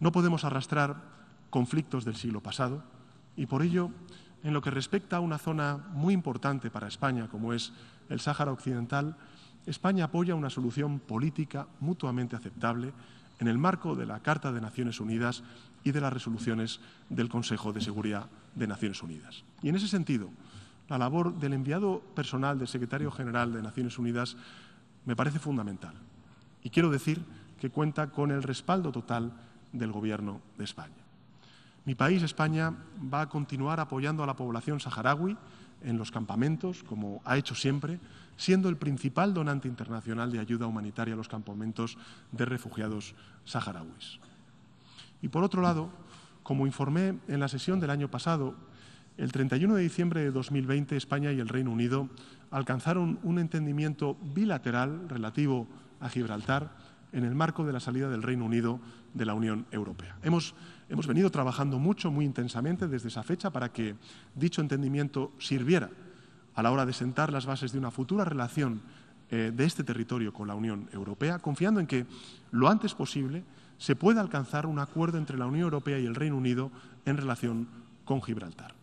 No podemos arrastrar conflictos del siglo pasado y por ello, en lo que respecta a una zona muy importante para España, como es el Sáhara Occidental, España apoya una solución política mutuamente aceptable en el marco de la Carta de Naciones Unidas y de las resoluciones del Consejo de Seguridad de Naciones Unidas. Y en ese sentido, la labor del enviado personal del secretario general de Naciones Unidas me parece fundamental. Y quiero decir que cuenta con el respaldo total del Gobierno de España. Mi país, España, va a continuar apoyando a la población saharaui en los campamentos, como ha hecho siempre, siendo el principal donante internacional de ayuda humanitaria a los campamentos de refugiados saharauis. Y por otro lado, como informé en la sesión del año pasado, el 31 de diciembre de 2020 España y el Reino Unido alcanzaron un entendimiento bilateral relativo a Gibraltar en el marco de la salida del Reino Unido de la Unión Europea. Hemos, hemos venido trabajando mucho, muy intensamente desde esa fecha para que dicho entendimiento sirviera a la hora de sentar las bases de una futura relación eh, de este territorio con la Unión Europea, confiando en que lo antes posible se pueda alcanzar un acuerdo entre la Unión Europea y el Reino Unido en relación con Gibraltar.